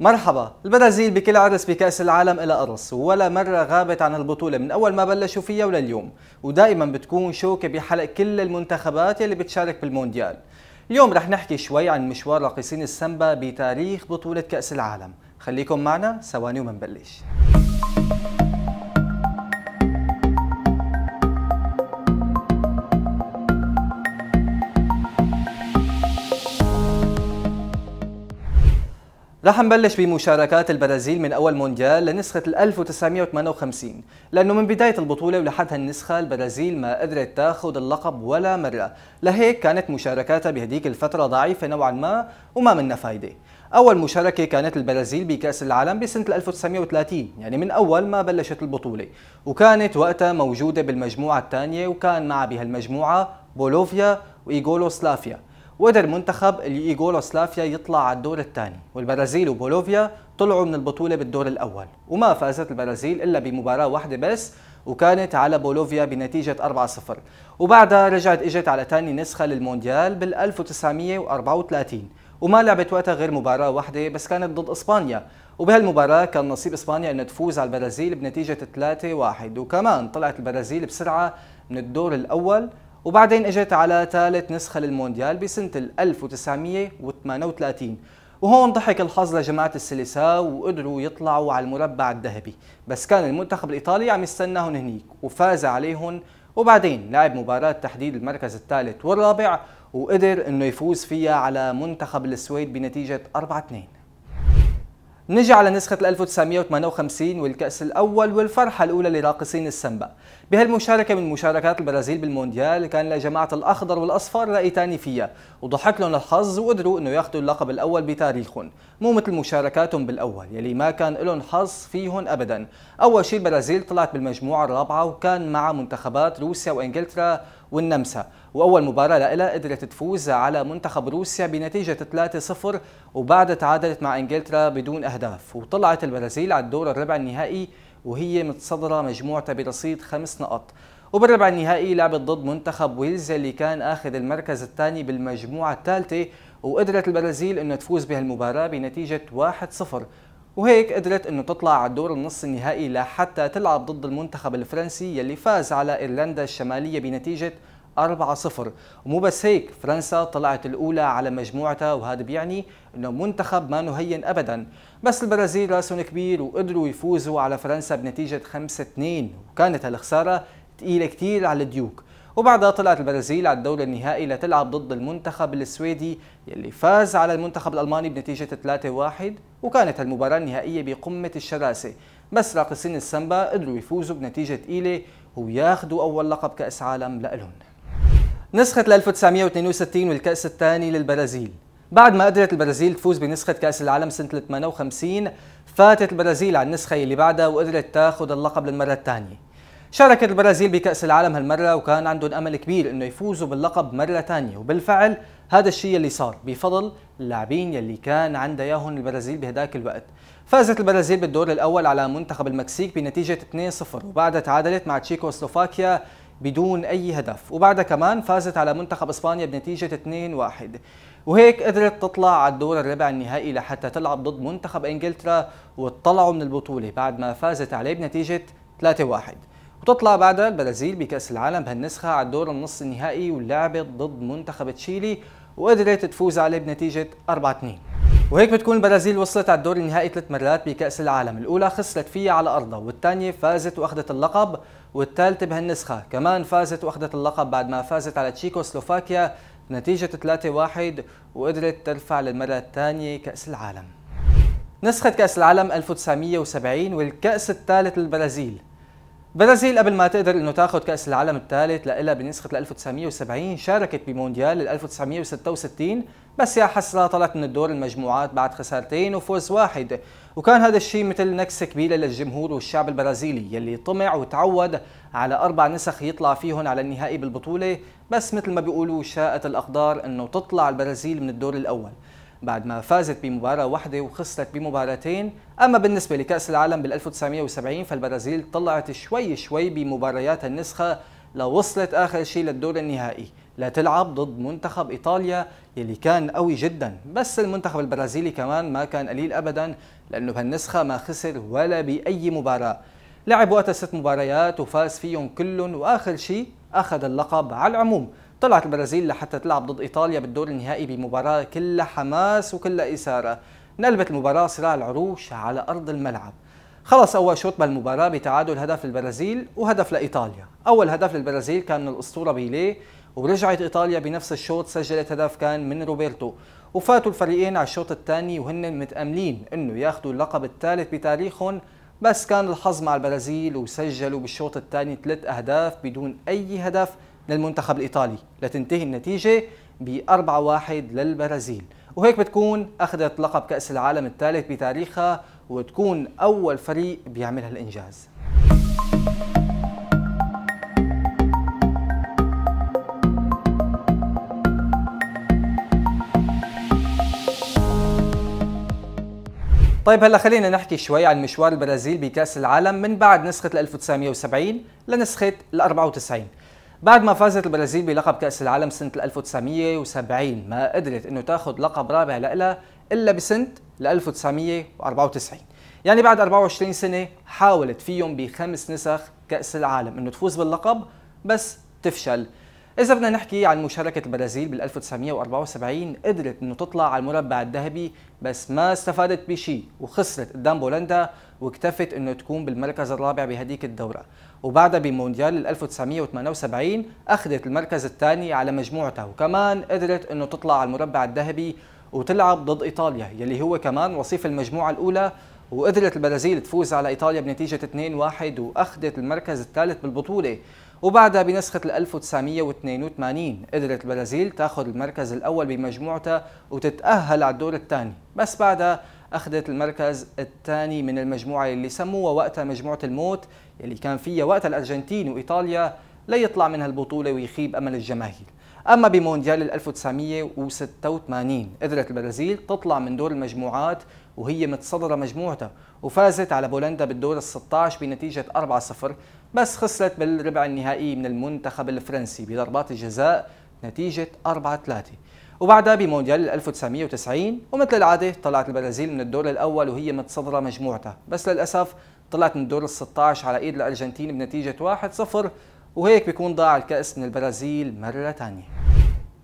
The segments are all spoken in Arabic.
مرحبا البرازيل بكل عرس بكأس العالم إلى قرص ولا مرة غابت عن البطولة من أول ما بلشوا فيها ولليوم ودائما بتكون شوكة بحلق كل المنتخبات يلي بتشارك بالمونديال اليوم رح نحكي شوي عن مشوار راقصين السمبا بتاريخ بطولة كأس العالم خليكم معنا ثواني ومنبلش رح نبلش بمشاركات البرازيل من أول مونديال لنسخة 1958 لأنه من بداية البطولة ولحد هالنسخة البرازيل ما قدرت تاخذ اللقب ولا مرة لهيك كانت مشاركاتها بهديك الفترة ضعيفة نوعا ما وما منها فايدة أول مشاركة كانت البرازيل بكأس العالم بسنة 1930 يعني من أول ما بلشت البطولة وكانت وقتها موجودة بالمجموعة الثانية وكان معها بهالمجموعة بولوفيا وإيغولوسلافيا وقدر منتخب اليوغوسلافيا يطلع على الدور الثاني والبرازيل وبولوفيا طلعوا من البطولة بالدور الأول وما فازت البرازيل إلا بمباراة واحدة بس وكانت على بولوفيا بنتيجة 4-0 وبعدها رجعت إجت على ثاني نسخة للمونديال بال 1934 وما لعبت وقتها غير مباراة واحدة بس كانت ضد إسبانيا وبهالمباراة كان نصيب إسبانيا انها تفوز على البرازيل بنتيجة 3-1 وكمان طلعت البرازيل بسرعة من الدور الأول وبعدين اجت على ثالث نسخة للمونديال بسنة 1938 وهون ضحك الحظ لجماعة السيليساو وقدروا يطلعوا على المربع الذهبي بس كان المنتخب الإيطالي عم يستناهم هنيك وفاز عليهم وبعدين لعب مباراة تحديد المركز الثالث والرابع وقدر انه يفوز فيها على منتخب السويد بنتيجة 4-2 نجي على نسخة 1958 والكأس الأول والفرحة الأولى لراقصين السمبا بهالمشاركة من مشاركات البرازيل بالمونديال كان لجماعة الأخضر والأصفر رأي تاني فيها وضحك لهم الحظ وقدروا أنه ياخذوا اللقب الأول بتاريخهم مو مثل مشاركاتهم بالأول يلي ما كان لهم حظ فيهم أبدا أول شيء البرازيل طلعت بالمجموعة الرابعة وكان مع منتخبات روسيا وإنجلترا والنمسا وأول مباراة لها قدرت تفوز على منتخب روسيا بنتيجة 3-0 وبعدها تعادلت مع إنجلترا بدون أهداف وطلعت البرازيل على الدور الربع النهائي وهي متصدرة مجموعتها برصيد خمس نقط وبالربع النهائي لعبت ضد منتخب ويلز اللي كان اخذ المركز الثاني بالمجموعه الثالثه وقدرت البرازيل أن تفوز بهالمباراه بنتيجه 1-0 وهيك قدرت انه تطلع على الدور النص النهائي لحتى تلعب ضد المنتخب الفرنسي يلي فاز على ايرلندا الشماليه بنتيجه 4-0 ومو بس هيك فرنسا طلعت الأولى على مجموعتها وهذا بيعني أنه منتخب ما نهين أبدا بس البرازيل راسهم كبير وقدروا يفوزوا على فرنسا بنتيجة 5-2 وكانت هالخسارة ثقيله كتير على الديوك وبعدها طلعت البرازيل على الدور النهائي لتلعب ضد المنتخب السويدي يلي فاز على المنتخب الألماني بنتيجة 3-1 وكانت المباراة النهائية بقمة الشراسة بس راقصين السمبا قدروا يفوزوا بنتيجة ثقيلة وياخذوا أول لقب كأس عالم لإلهم نسخة 1962 والكأس الثاني للبرازيل بعد ما قدرت البرازيل تفوز بنسخة كأس العالم سنة 58 فاتت البرازيل على النسخة اللي بعدها وقدرت تاخذ اللقب للمرة الثانية شاركت البرازيل بكأس العالم هالمرة وكان عندهم أمل كبير إنه يفوزوا باللقب مرة ثانية وبالفعل هذا الشيء اللي صار بفضل اللاعبين يلي كان عندها ياهن البرازيل بهداك الوقت فازت البرازيل بالدور الأول على منتخب المكسيك بنتيجة 2-0 وبعدها تعادلت مع تشيكوسلوفاكيا بدون أي هدف وبعدها كمان فازت على منتخب إسبانيا بنتيجة 2-1 وهيك قدرت تطلع على الدور الربع النهائي لحتى تلعب ضد منتخب إنجلترا وتطلعوا من البطولة بعد ما فازت عليه بنتيجة 3-1 وتطلع بعدها البرازيل بكأس العالم بهالنسخة على الدور النصف النهائي ولعبت ضد منتخب تشيلي وقدرت تفوز عليه بنتيجة 4-2 وهيك بتكون البرازيل وصلت على الدور النهائي ثلاث مرات بكأس العالم، الأولى خسرت فيها على أرضها، والثانية فازت وأخذت اللقب، والثالثة بهالنسخة، كمان فازت وأخذت اللقب بعد ما فازت على تشيكوسلوفاكيا بنتيجة 3-1 وقدرت ترفع للمرة الثانية كأس العالم. نسخة كأس العالم 1970 والكأس الثالث للبرازيل، برازيل قبل ما تقدر انه تاخذ كاس العالم الثالث لها بنسخه 1970 شاركت بمونديال 1966 بس يا حسره طلعت من الدور المجموعات بعد خسارتين وفوز واحد وكان هذا الشيء مثل نكسه كبيره للجمهور والشعب البرازيلي يلي طمع وتعود على اربع نسخ يطلع فيهم على النهائي بالبطوله بس مثل ما بيقولوا شاءت الاقدار انه تطلع البرازيل من الدور الاول بعد ما فازت بمباراة واحدة وخسرت بمباراتين أما بالنسبة لكأس العالم بال 1970 فالبرازيل طلعت شوي شوي بمبارياتها النسخة لوصلت آخر شيء للدور النهائي لا تلعب ضد منتخب إيطاليا يلي كان قوي جدا بس المنتخب البرازيلي كمان ما كان قليل أبدا لأنه بهالنسخة ما خسر ولا بأي مباراة لعب وقتها ست مباريات وفاز فيهم كلهم وآخر شيء أخذ اللقب على العموم طلعت البرازيل لحتى تلعب ضد إيطاليا بالدور النهائي بمباراة كلها حماس وكلها إثارة نلبت المباراة صراع العروش على أرض الملعب خلص أول شوط بالمباراة بتعادل هدف للبرازيل وهدف لإيطاليا أول هدف للبرازيل كان من الأسطورة بيليه ورجعت إيطاليا بنفس الشوط سجلت هدف كان من روبرتو وفاتوا الفريقين على الشوط الثاني وهن متأملين أنه ياخذوا اللقب الثالث بتاريخهم بس كان الحظ مع البرازيل وسجلوا بالشوط الثاني ثلاث أهداف بدون أي هدف للمنتخب الإيطالي لتنتهي النتيجة ب 4-1 للبرازيل وهيك بتكون أخذت لقب كأس العالم الثالث بتاريخها وتكون أول فريق بيعمل هالإنجاز طيب هلا خلينا نحكي شوي عن مشوار البرازيل بكأس العالم من بعد نسخة 1970 لنسخة 94 بعد ما فازت البرازيل بلقب كأس العالم سنة 1970 ما قدرت انه تاخذ لقب رابع لها الا بسنة 1994 يعني بعد 24 سنة حاولت فيهم بخمس نسخ كأس العالم انه تفوز باللقب بس تفشل إذا بدنا نحكي عن مشاركة البرازيل بال 1974 قدرت إنه تطلع على المربع الذهبي بس ما استفادت بشيء وخسرت قدام بولندا واكتفت إنه تكون بالمركز الرابع بهديك الدورة وبعدها بمونديال 1978 أخذت المركز الثاني على مجموعتها وكمان قدرت إنه تطلع على المربع الذهبي وتلعب ضد إيطاليا يلي هو كمان وصيف المجموعة الأولى وقدرت البرازيل تفوز على إيطاليا بنتيجة 2-1 وأخذت المركز الثالث بالبطولة وبعدها بنسخة 1982 قدرت البرازيل تاخذ المركز الأول بمجموعتها وتتأهل على الدور الثاني بس بعدها أخذت المركز الثاني من المجموعة اللي سموها وقتها مجموعة الموت اللي كان فيها وقتها الأرجنتين وإيطاليا ليطلع منها البطولة ويخيب أمل الجماهير أما بمونديال 1986 قدرت البرازيل تطلع من دور المجموعات وهي متصدرة مجموعتها وفازت على بولندا بالدور ال 16 بنتيجة 4-0 بس خسرت بالربع النهائي من المنتخب الفرنسي بضربات الجزاء نتيجة 4 3 وبعدها بمونديال 1990 ومثل العادة طلعت البرازيل من الدور الأول وهي متصدرة مجموعتها بس للأسف طلعت من الدور ال 16 على إيد الأرجنتين بنتيجة 1-0 وهيك بيكون ضاع الكأس من البرازيل مرة ثانية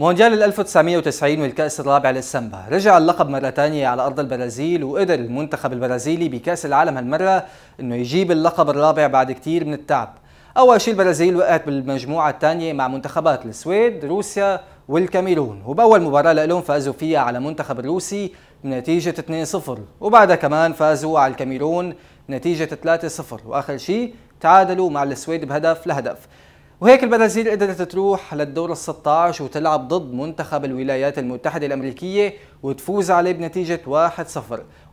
مونديال 1990 والكأس الرابع للسامبا رجع اللقب مرة ثانية على أرض البرازيل وقدر المنتخب البرازيلي بكأس العالم هالمرة إنه يجيب اللقب الرابع بعد كتير من التعب أول شيء البرازيل وقعت بالمجموعة الثانية مع منتخبات السويد روسيا والكاميرون وبأول مباراة لهم فازوا فيها على منتخب الروسي بنتيجة 2-0 وبعدها كمان فازوا على الكاميرون بنتيجه 3 3-0 وآخر شيء تعادلوا مع السويد بهدف لهدف وهيك البرازيل قدرت تروح للدور ال 16 وتلعب ضد منتخب الولايات المتحدة الأمريكية وتفوز عليه بنتيجة 1-0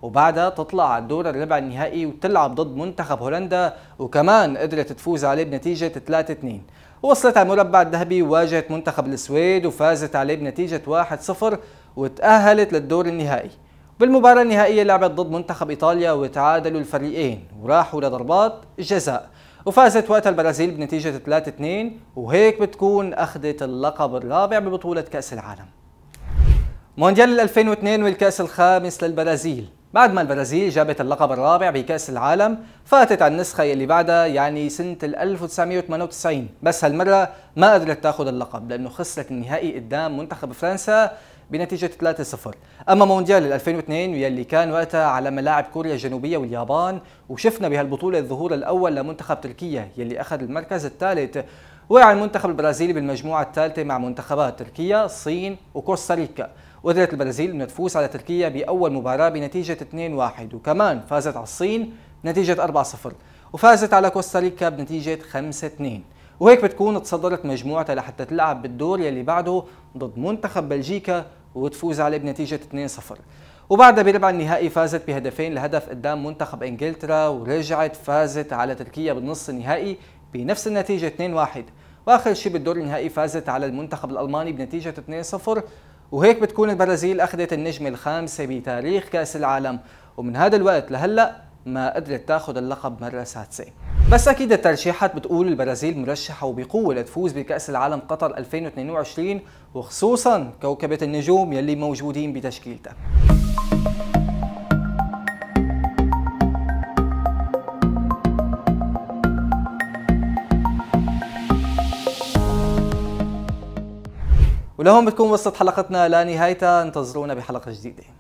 وبعدها تطلع على الدور الربع النهائي وتلعب ضد منتخب هولندا وكمان قدرت تفوز عليه بنتيجة 3-2 وصلت على المربع الذهبي وواجهت منتخب السويد وفازت عليه بنتيجة 1-0 وتأهلت للدور النهائي بالمباراة النهائية لعبت ضد منتخب إيطاليا وتعادلوا الفريقين وراحوا لضربات الجزاء وفازت وقتها البرازيل بنتيجة 3-2 وهيك بتكون أخذت اللقب الرابع ببطولة كأس العالم مونديال 2002 والكأس الخامس للبرازيل بعد ما البرازيل جابت اللقب الرابع بكأس العالم فاتت على النسخة اللي بعدها يعني سنة 1998 بس هالمرة ما قدرت تاخذ اللقب لأنه خسرت النهائي قدام منتخب فرنسا بنتيجة 3-0 أما مونديال 2002 يلي كان وقتها على ملاعب كوريا الجنوبية واليابان وشفنا بهالبطولة الظهور الأول لمنتخب تركيا يلي أخذ المركز الثالث وقع المنتخب البرازيلي بالمجموعة الثالثة مع منتخبات تركيا، الصين وكوستاريكا وقدرت البرازيل أن تفوز على تركيا بأول مباراة بنتيجة 2-1 وكمان فازت على الصين بنتيجة 4-0 وفازت على كوستاريكا بنتيجة 5-2 وهيك بتكون تصدرت مجموعتها لحتى تلعب بالدور يلي بعده ضد منتخب بلجيكا وتفوز عليه بنتيجة 2-0 وبعدها بربع النهائي فازت بهدفين لهدف قدام منتخب انجلترا ورجعت فازت على تركيا بالنص النهائي بنفس النتيجة 2-1 واخر شيء بالدور النهائي فازت على المنتخب الالماني بنتيجة 2-0 وهيك بتكون البرازيل اخذت النجمة الخامسة بتاريخ كأس العالم ومن هذا الوقت لهلا ما قدرت تاخذ اللقب مرة سادسة بس اكيد الترشيحات بتقول البرازيل مرشحه وبقوه لتفوز بكاس العالم قطر 2022 وخصوصا كوكبه النجوم يلي موجودين بتشكيلتها ولهون بتكون وصلت حلقتنا لنهايتها انتظرونا بحلقه جديده